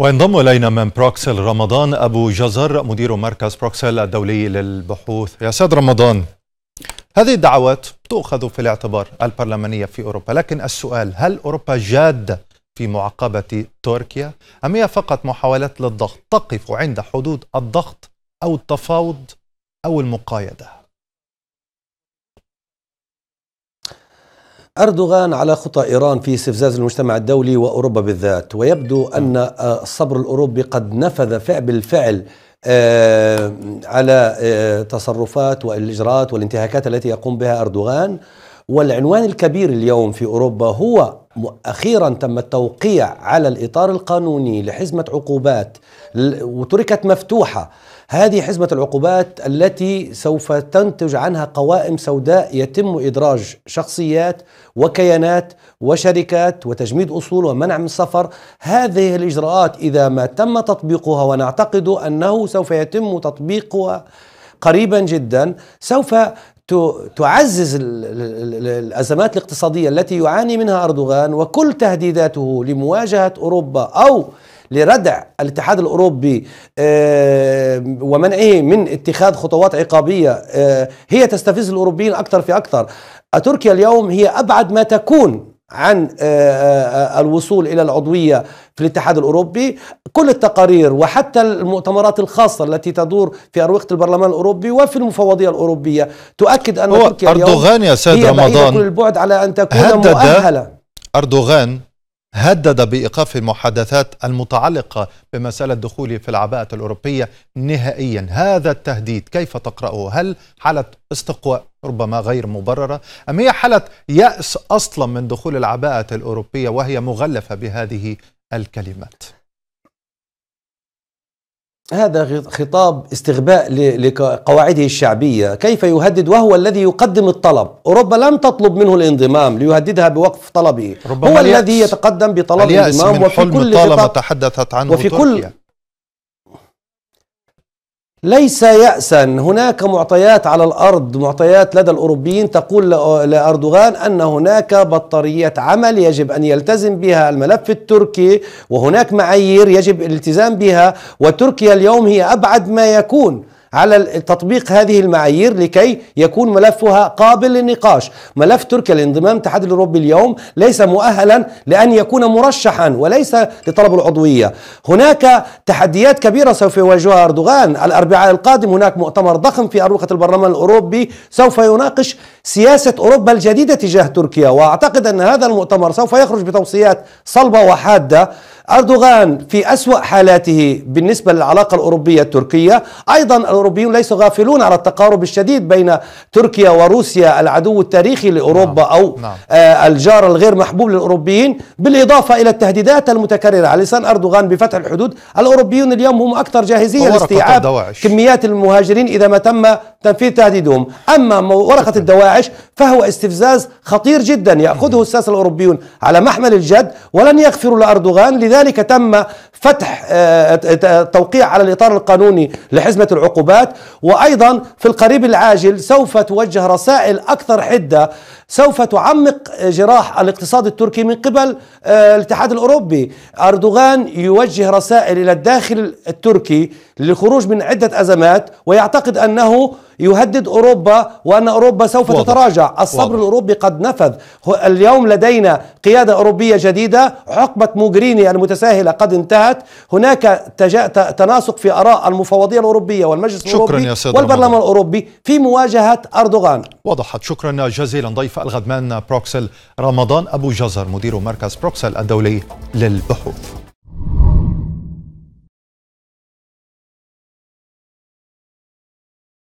وينضم الينا من بروكسل رمضان ابو جزر مدير مركز بروكسل الدولي للبحوث يا سيد رمضان هذه الدعوات تؤخذ في الاعتبار البرلمانيه في اوروبا لكن السؤال هل اوروبا جاده في معاقبه تركيا ام هي فقط محاولات للضغط تقف عند حدود الضغط او التفاوض او المقايده أردوغان على خطى إيران في استفزاز المجتمع الدولي وأوروبا بالذات ويبدو أن الصبر آه، الأوروبي قد نفذ فعل بالفعل آه، على آه، تصرفات والإجراءات والانتهاكات التي يقوم بها أردوغان والعنوان الكبير اليوم في أوروبا هو أخيرا تم التوقيع على الإطار القانوني لحزمة عقوبات وتركت مفتوحة هذه حزمة العقوبات التي سوف تنتج عنها قوائم سوداء يتم إدراج شخصيات وكيانات وشركات وتجميد أصول ومنع من السفر هذه الإجراءات إذا ما تم تطبيقها ونعتقد أنه سوف يتم تطبيقها قريبا جدا سوف تعزز الازمات الاقتصاديه التي يعاني منها اردوغان وكل تهديداته لمواجهه اوروبا او لردع الاتحاد الاوروبي آه، ومنعه من اتخاذ خطوات عقابيه آه، هي تستفز الاوروبيين اكثر في اكثر تركيا اليوم هي ابعد ما تكون عن آه، آه، آه، الوصول الى العضويه في الاتحاد الاوروبي كل التقارير وحتى المؤتمرات الخاصه التي تدور في اروقه البرلمان الاوروبي وفي المفوضيه الاوروبيه تؤكد ان تركيا اردوغان يا سيد رمضان كل البعد على ان تكون مؤهله اردوغان هدد بايقاف المحادثات المتعلقه بمساله دخوله في العباءه الاوروبيه نهائيا، هذا التهديد كيف تقراه؟ هل حاله استقواء ربما غير مبرره؟ ام هي حاله ياس اصلا من دخول العباءه الاوروبيه وهي مغلفه بهذه الكلمات؟ هذا خطاب استغباء لقواعده الشعبية كيف يهدد وهو الذي يقدم الطلب أوروبا لم تطلب منه الانضمام ليهددها بوقف طلبه هو الذي يتقدم بطلب الانضمام وفي كل طالما تحدثت عنه وفي كل ليس يأسا هناك معطيات على الأرض معطيات لدى الأوروبيين تقول لأردوغان أن هناك بطارية عمل يجب أن يلتزم بها الملف التركي وهناك معايير يجب الالتزام بها وتركيا اليوم هي أبعد ما يكون على تطبيق هذه المعايير لكي يكون ملفها قابل للنقاش ملف تركيا لانضمام الاتحاد الاوروبي اليوم ليس مؤهلا لان يكون مرشحا وليس لطلب العضويه هناك تحديات كبيره سوف يواجهها اردوغان الاربعاء القادم هناك مؤتمر ضخم في اروقه البرلمان الاوروبي سوف يناقش سياسه اوروبا الجديده تجاه تركيا واعتقد ان هذا المؤتمر سوف يخرج بتوصيات صلبه وحاده أردوغان في أسوأ حالاته بالنسبة للعلاقة الأوروبية التركية أيضا الأوروبيون ليسوا غافلون على التقارب الشديد بين تركيا وروسيا العدو التاريخي لأوروبا نعم. أو نعم. آه الجار الغير محبوب للأوروبيين بالإضافة إلى التهديدات المتكررة على لسان أردوغان بفتح الحدود الأوروبيون اليوم هم أكثر جاهزية لاستيعاب كميات المهاجرين إذا ما تم تنفيذ تهديدهم أما ورقة الدواعش فهو استفزاز خطير جدا يأخذه الساسة الأوروبيون على محمل الجد ولن يغفروا لأردوغان لذلك تم فتح آه، توقيع على الإطار القانوني لحزمة العقوبات وأيضا في القريب العاجل سوف توجه رسائل أكثر حدة سوف تعمق جراح الاقتصاد التركي من قبل آه، الاتحاد الأوروبي أردوغان يوجه رسائل إلى الداخل التركي للخروج من عدة أزمات ويعتقد أنه يهدد أوروبا وأن أوروبا سوف واضح. تتراجع الصبر واضح. الأوروبي قد نفذ اليوم لدينا قيادة أوروبية جديدة حقبة موغريني المتساهلة قد انتهت هناك تجا... تناسق في أراء المفوضية الأوروبية والمجلس الأوروبي والبرلمان الأوروبي في مواجهة أردوغان وضحت شكرا جزيلا ضيف الغدمان بروكسل رمضان أبو جزر مدير مركز بروكسل الدولي للبحوث